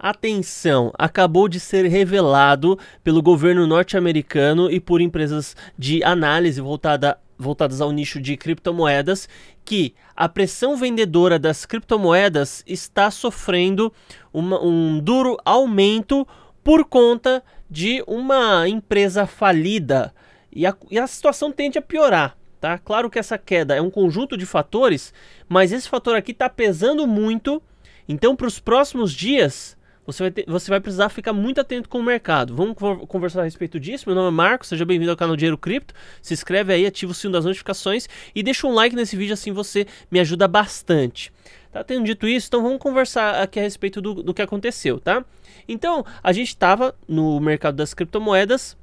Atenção, acabou de ser revelado pelo governo norte-americano e por empresas de análise voltada, voltadas ao nicho de criptomoedas que a pressão vendedora das criptomoedas está sofrendo uma, um duro aumento por conta de uma empresa falida e a, e a situação tende a piorar. Tá? Claro que essa queda é um conjunto de fatores, mas esse fator aqui está pesando muito. Então, para os próximos dias, você vai, ter, você vai precisar ficar muito atento com o mercado. Vamos conversar a respeito disso. Meu nome é Marcos, seja bem-vindo ao canal Dinheiro Cripto. Se inscreve aí, ativa o sino das notificações e deixa um like nesse vídeo, assim você me ajuda bastante. Tá tendo dito isso, então vamos conversar aqui a respeito do, do que aconteceu, tá? Então, a gente estava no mercado das criptomoedas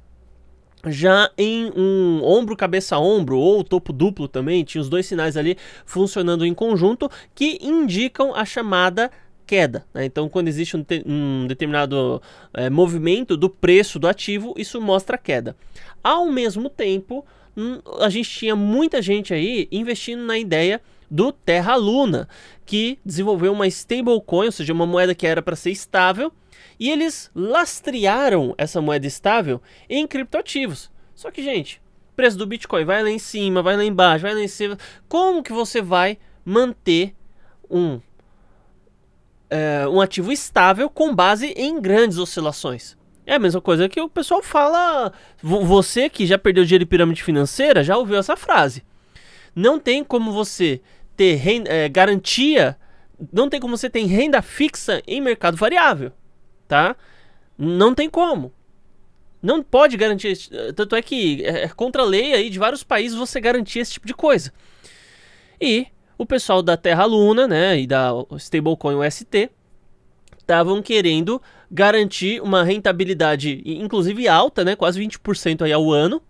já em um ombro cabeça ombro ou topo duplo também, tinha os dois sinais ali funcionando em conjunto que indicam a chamada queda. Né? Então, quando existe um, um determinado é, movimento do preço do ativo, isso mostra queda. Ao mesmo tempo, hum, a gente tinha muita gente aí investindo na ideia do Terra Luna, que desenvolveu uma stablecoin, ou seja, uma moeda que era para ser estável, e eles lastrearam essa moeda estável em criptoativos. Só que, gente, preço do Bitcoin vai lá em cima, vai lá embaixo, vai lá em cima. Como que você vai manter um é, um ativo estável com base em grandes oscilações. É a mesma coisa que o pessoal fala. Você que já perdeu dinheiro em pirâmide financeira já ouviu essa frase. Não tem como você ter renda, é, garantia, não tem como você ter renda fixa em mercado variável, tá? Não tem como. Não pode garantir. Eh, tanto é que é, é contra a lei aí de vários países você garantir esse tipo de coisa. E o pessoal da Terra Luna, né, e da stablecoin UST, estavam querendo garantir uma rentabilidade, inclusive alta, né, quase 20% aí ao ano,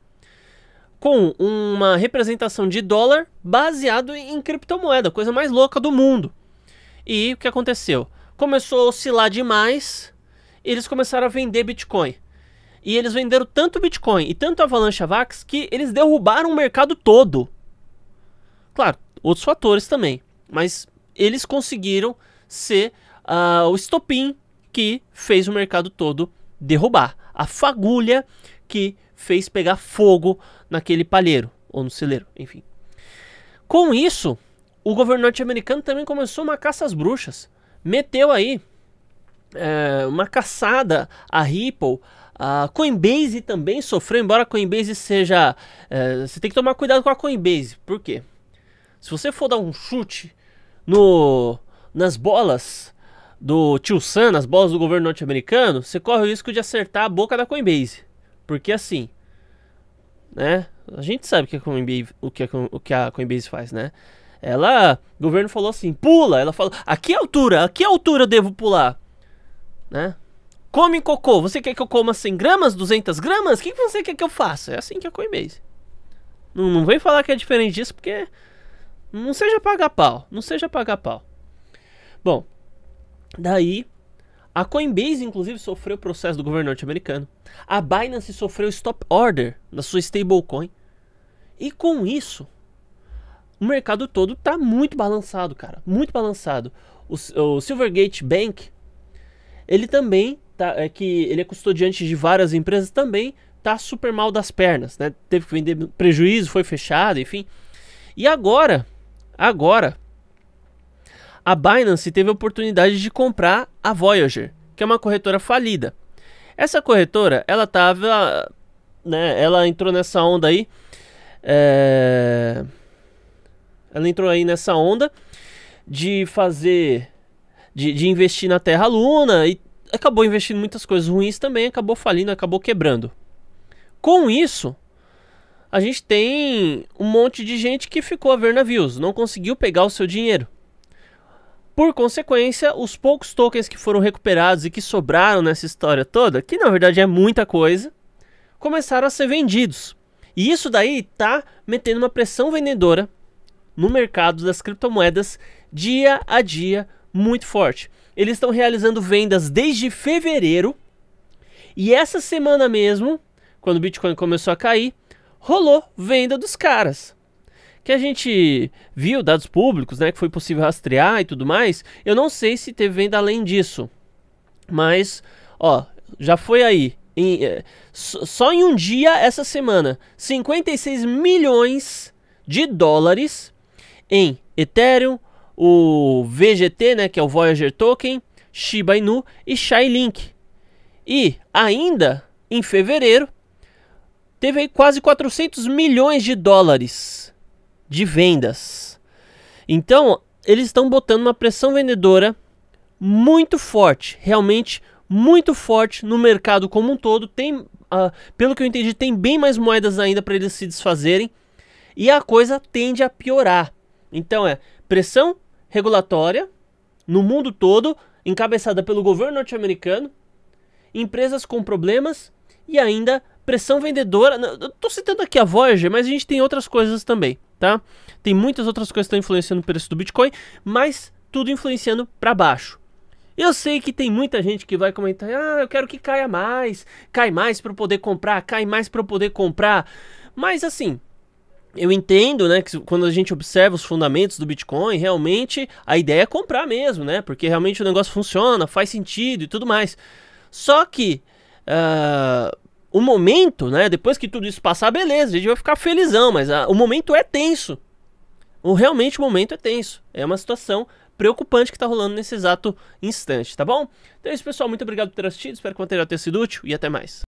com uma representação de dólar baseado em criptomoeda, coisa mais louca do mundo. E o que aconteceu? Começou a oscilar demais, eles começaram a vender Bitcoin. E eles venderam tanto Bitcoin e tanto Avalanche Vax que eles derrubaram o mercado todo. Claro, outros fatores também, mas eles conseguiram ser uh, o estopim que fez o mercado todo derrubar, a fagulha que fez pegar fogo naquele palheiro ou no celeiro, enfim. Com isso, o governo norte-americano também começou uma caça às bruxas, meteu aí é, uma caçada a Ripple. A Coinbase também sofreu, embora a Coinbase seja. É, você tem que tomar cuidado com a Coinbase. Por quê? Se você for dar um chute no nas bolas do Tio Sam, nas bolas do governo norte-americano, você corre o risco de acertar a boca da Coinbase. Porque assim, né? A gente sabe que Coinbase, o, que a, o que a Coinbase faz, né? Ela, o governo falou assim, pula. Ela falou, a que altura, a que altura eu devo pular? Né? Come cocô, você quer que eu coma 100 gramas, 200 gramas? O que, você quer que eu faça? É assim que a Coinbase. Não, não vem falar que é diferente disso, porque não seja pagar pau, não seja pagar pau. Bom, daí a Coinbase inclusive sofreu o processo do governo norte-americano. A Binance sofreu stop order na sua stablecoin. E com isso, o mercado todo está muito balançado, cara, muito balançado. O, o Silvergate Bank, ele também tá, é que ele é custodiante de várias empresas também está super mal das pernas, né? Teve que vender prejuízo, foi fechado, enfim. E agora Agora, a Binance teve a oportunidade de comprar a Voyager, que é uma corretora falida. Essa corretora, ela tava, né, ela entrou nessa onda aí, é... ela entrou aí nessa onda de fazer, de, de investir na Terra Luna e acabou investindo muitas coisas ruins também, acabou falindo, acabou quebrando. Com isso, a gente tem um monte de gente que ficou a ver navios, não conseguiu pegar o seu dinheiro. Por consequência, os poucos tokens que foram recuperados e que sobraram nessa história toda, que na verdade é muita coisa, começaram a ser vendidos. E isso daí tá metendo uma pressão vendedora no mercado das criptomoedas dia a dia muito forte. Eles estão realizando vendas desde fevereiro e essa semana mesmo, quando o Bitcoin começou a cair, rolou venda dos caras. Que a gente viu dados públicos, né, que foi possível rastrear e tudo mais. Eu não sei se teve venda além disso. Mas, ó, já foi aí. Em, é, só em um dia essa semana, 56 milhões de dólares em Ethereum, o VGT, né, que é o Voyager Token, Shiba Inu e Shylink. E ainda em fevereiro, teve aí quase 400 milhões de dólares de vendas. Então, eles estão botando uma pressão vendedora muito forte, realmente muito forte no mercado como um todo. Tem, uh, pelo que eu entendi, tem bem mais moedas ainda para eles se desfazerem e a coisa tende a piorar. Então é pressão regulatória no mundo todo, encabeçada pelo governo norte-americano, empresas com problemas e ainda pressão vendedora. Eu tô citando aqui a Voyager, mas a gente tem outras coisas também, tá? Tem muitas outras coisas que estão influenciando o preço do Bitcoin, mas tudo influenciando para baixo. Eu sei que tem muita gente que vai comentar: "Ah, eu quero que caia mais, cai mais para eu poder comprar, cai mais para eu poder comprar". Mas assim, eu entendo, né, que quando a gente observa os fundamentos do Bitcoin, realmente a ideia é comprar mesmo, né? Porque realmente o negócio funciona, faz sentido e tudo mais. Só que Uh, o momento, né? Depois que tudo isso passar, beleza, a gente vai ficar felizão, mas ah, o momento é tenso. O, realmente o momento é tenso. É uma situação preocupante que está rolando nesse exato instante, tá bom? Então é isso, pessoal. Muito obrigado por ter assistido. Espero que o material tenha sido útil e até mais.